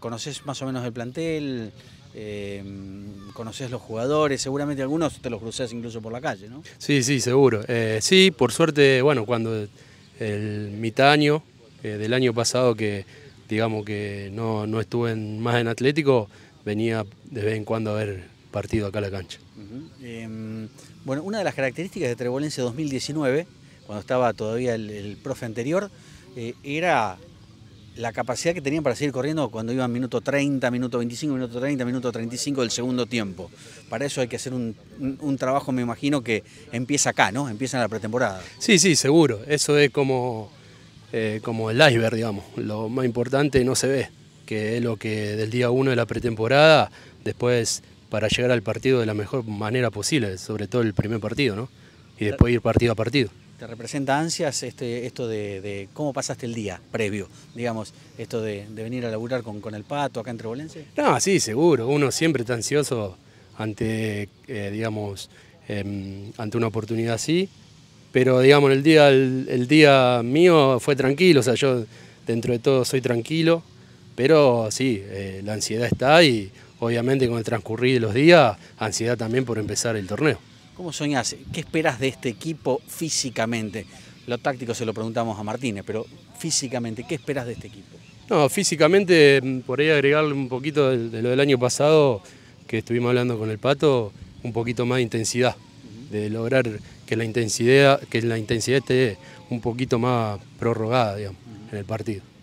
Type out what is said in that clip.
conoces más o menos el plantel, eh, conoces los jugadores, seguramente algunos te los cruzás incluso por la calle, ¿no? Sí, sí, seguro. Eh, sí, por suerte, bueno, cuando el mitad año eh, del año pasado que digamos que no, no estuve más en Atlético, venía de vez en cuando a ver partido acá a la cancha. Em, bueno, una de las características de Trebolense 2019, cuando estaba todavía el, el profe anterior, era la capacidad que tenían para seguir corriendo cuando iban minuto 30, minuto 25, minuto 30, minuto 35 del segundo tiempo. Para eso hay que hacer un, trabajo, me imagino, que empieza acá, ¿no? Empieza en la pretemporada. Sí, sí, seguro. Eso es como, eh, como el iceberg, digamos. Lo más importante no se ve, que es lo que del día 1 de la pretemporada, después para llegar al partido de la mejor manera posible, sobre todo el primer partido, ¿no? Y después ir partido a partido. ¿Te representa ansias este, esto de, cómo pasaste el día previo? Digamos, esto de, venir a laburar con, con, el pato acá en Trebolense. No, sí, seguro. Uno siempre está ansioso ante, eh, digamos, em, ante una oportunidad así. Pero, digamos, el día, día mío fue tranquilo. O sea, yo dentro de todo soy tranquilo. Pero sí, eh, la ansiedad está y obviamente con el transcurrir de los días, ansiedad también por empezar el torneo. ¿Cómo soñás? ¿Qué esperas de este equipo físicamente? Lo táctico se lo preguntamos a Martínez, pero físicamente, ¿qué esperas de este equipo? No, físicamente, mm, por ahí agregarle un poquito de lo del año pasado, que estuvimos hablando con el Pato, un poquito más de intensidad, de lograr que la intensidad, que la intensidad esté un poquito más prorrogada, en el partido.